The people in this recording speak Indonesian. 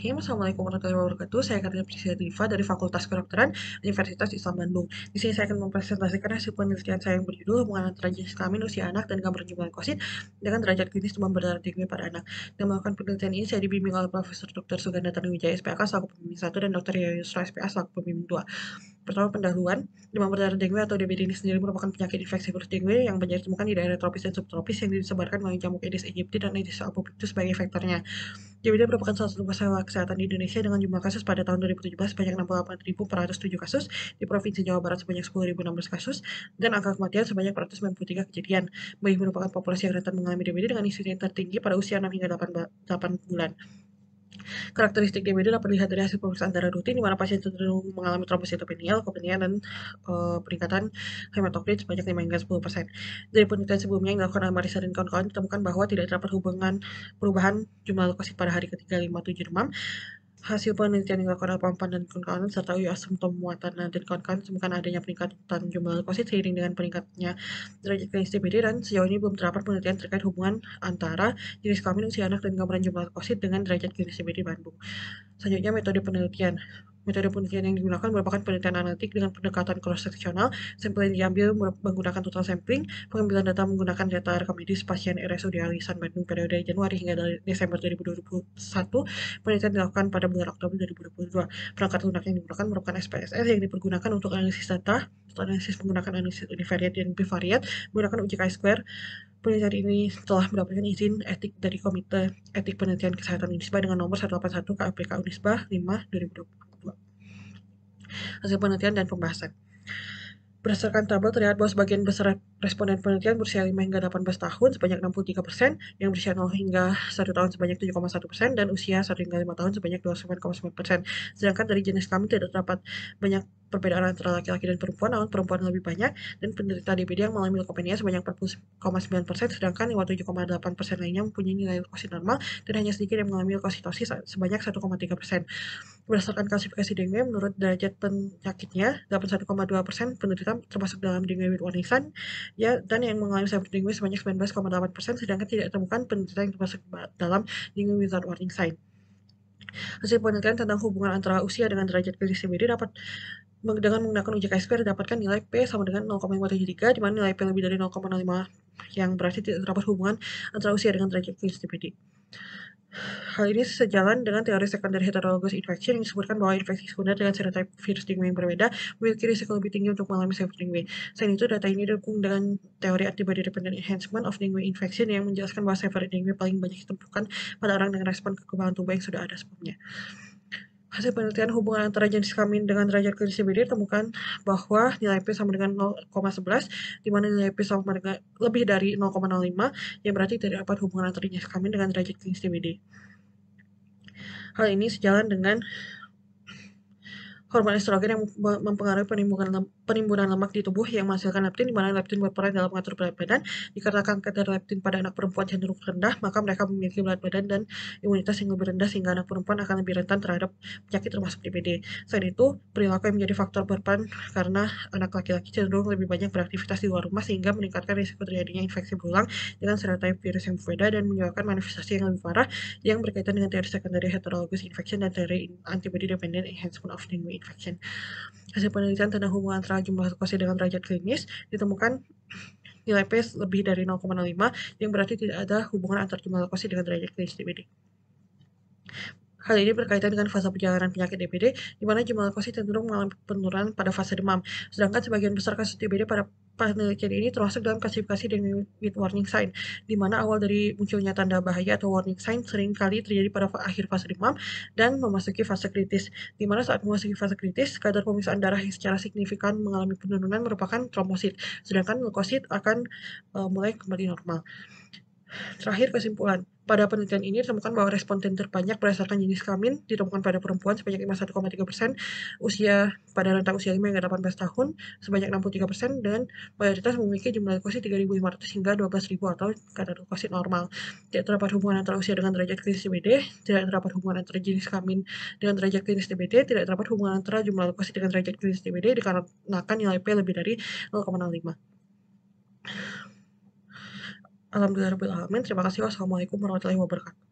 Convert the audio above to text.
Bismillahirrahmanirrahim. Assalamualaikum warahmatullahi wabarakatuh. Saya Karina Prisya Diva dari Fakultas Kedokteran Universitas Islam Bandung. Di sini saya akan mempresentasikan hasil penelitian saya yang berjudul hubungan antara jenis kelamin usia anak dan gambar jumlah kosit dengan derajat klinis demam berdarah tinggi pada anak. Dan melakukan penelitian ini saya dibimbing oleh Profesor Dr. Suganda Tanuwijaya SPK selaku pembimbing 1 dan Dr. Yusra SPK selaku pembimbing 2. Pertama, pendahuluan. Demam berdarah dengue atau DBD ini sendiri merupakan penyakit infeksi virus dengue yang banyak ditemukan di daerah tropis dan subtropis yang disebarkan melalui jamur Aedes aegypti dan Aedes albopictus sebagai vektornya. DBD merupakan salah satu masalah kesehatan di Indonesia dengan jumlah kasus pada tahun 2017 sebanyak 68.407 kasus, di Provinsi Jawa Barat sebanyak 10.016 kasus, dan angka kematian sebanyak 493 kejadian. Bayi merupakan populasi yang rentan mengalami DBD dengan insiden tertinggi pada usia 6 hingga 8, 8 bulan. Karakteristik DBD dapat dilihat dari hasil pemeriksaan darah rutin di mana pasien cenderung mengalami trombositopenia, leukopenia, dan e, peningkatan hematokrit sebanyak 5 hingga 10%. Dari penelitian sebelumnya yang dilakukan Amarisa dan kawan-kawan ditemukan bahwa tidak terdapat hubungan perubahan jumlah leukosit pada hari ketiga lima tujuh demam Hasil penelitian yang dilakukan oleh Pampan dan kawan-kawan serta UI Asumto dan kawan-kawan semakin adanya peningkatan jumlah leukosit seiring dengan peningkatnya derajat klinis DPD dan sejauh ini belum terdapat penelitian terkait hubungan antara jenis kelamin usia anak dan gambaran jumlah leukosit dengan derajat klinis DPD Bandung. Selanjutnya metode penelitian. Metode penelitian yang digunakan merupakan penelitian analitik dengan pendekatan cross-sectional. Sampel yang diambil menggunakan total sampling, pengambilan data menggunakan data rekam medis pasien RSUD Alisan Bandung periode Januari hingga Desember 2021. Penelitian dilakukan pada bulan Oktober 2022. Perangkat lunak yang digunakan merupakan SPSS yang dipergunakan untuk analisis data, untuk analisis menggunakan analisis univariate dan bivariate, menggunakan uji chi-square penelitian ini telah mendapatkan izin etik dari Komite Etik Penelitian Kesehatan Unisba dengan nomor 181 KPK Unisba 5 2020 hasil penelitian dan pembahasan. Berdasarkan tabel terlihat bahwa sebagian besar responden penelitian berusia 5 hingga 18 tahun sebanyak 63%, yang berusia 0 hingga 1 tahun sebanyak 7,1%, dan usia 1 hingga 5 tahun sebanyak 29,9%. Sedangkan dari jenis kami tidak terdapat banyak perbedaan antara laki-laki dan perempuan, namun perempuan lebih banyak dan penderita DBD yang mengalami leukopenia sebanyak 40,9%, sedangkan 57,8% lainnya mempunyai nilai leukosit normal dan hanya sedikit yang mengalami leukositosis sebanyak 1,3%. Berdasarkan klasifikasi dengue, menurut derajat penyakitnya, 81,2% penderita termasuk dalam dengue warning ya, dan yang mengalami sabit dengue sebanyak 19,8%, sedangkan tidak ditemukan penderita yang termasuk dalam dengue without warning sign. Hasil penelitian tentang hubungan antara usia dengan derajat klinis DBD dapat dengan menggunakan uji k square didapatkan nilai P sama dengan 0,53 di mana nilai P lebih dari 0,05 yang berarti tidak terdapat hubungan antara usia dengan trajektori COPD. Hal ini sejalan dengan teori secondary heterologous infection yang disebutkan bahwa infeksi sekunder dengan serotype virus dingin yang berbeda memiliki risiko lebih tinggi untuk mengalami self dingin. Selain itu, data ini didukung dengan teori antibody dependent enhancement of dengue infection yang menjelaskan bahwa severe dengue paling banyak ditemukan pada orang dengan respon kekebalan tubuh yang sudah ada sebelumnya. Hasil penelitian hubungan antara jenis kelamin dengan derajat KCBD ditemukan bahwa nilai P sama dengan 0,11, di mana nilai P sama dengan lebih dari 0,05, yang berarti tidak dapat hubungan antara jenis kelamin dengan derajat KCBD. Hal ini sejalan dengan Hormon estrogen yang mempengaruhi penimbunan, penimbunan lemak di tubuh yang menghasilkan leptin, di mana leptin berperan dalam mengatur berat badan. Dikarenakan kadar leptin pada anak perempuan cenderung rendah, maka mereka memiliki berat badan dan imunitas yang lebih rendah sehingga anak perempuan akan lebih rentan terhadap penyakit termasuk DPD Selain itu, perilaku yang menjadi faktor berperan karena anak laki-laki cenderung lebih banyak beraktivitas di luar rumah sehingga meningkatkan risiko terjadinya infeksi berulang dengan serotipe virus yang berbeda dan menyebabkan manifestasi yang lebih parah yang berkaitan dengan teori secondary heterologous infection dan teori antibody dependent enhancement of immune infection. Hasil penelitian tentang hubungan antara jumlah glukosa dengan derajat klinis ditemukan nilai P lebih dari 0,05 yang berarti tidak ada hubungan antara jumlah glukosa dengan derajat klinis DBD. Hal ini berkaitan dengan fase perjalanan penyakit DBD, di mana jumlah leukosit cenderung mengalami penurunan pada fase demam. Sedangkan sebagian besar kasus DBD pada penelitian ini termasuk dalam klasifikasi dengan with warning sign, di mana awal dari munculnya tanda bahaya atau warning sign sering kali terjadi pada akhir fase demam dan memasuki fase kritis, di mana saat memasuki fase kritis, kadar pemisahan darah yang secara signifikan mengalami penurunan merupakan trombosit, sedangkan leukosit akan uh, mulai kembali normal. Terakhir kesimpulan, pada penelitian ini ditemukan bahwa responden terbanyak berdasarkan jenis kelamin ditemukan pada perempuan sebanyak 51,3 persen, usia pada rentang usia 5 hingga 18 tahun sebanyak 63 persen, dan mayoritas memiliki jumlah leukosit 3.500 hingga 12.000 atau kadar leukosit normal. Tidak terdapat hubungan antara usia dengan derajat klinis DBD, tidak terdapat hubungan antara jenis kelamin dengan derajat klinis DBD, tidak terdapat hubungan antara jumlah leukosit dengan derajat klinis DBD dikarenakan nilai P lebih dari 0,05. Alhamdulillah Terima kasih. Wassalamualaikum warahmatullahi wabarakatuh.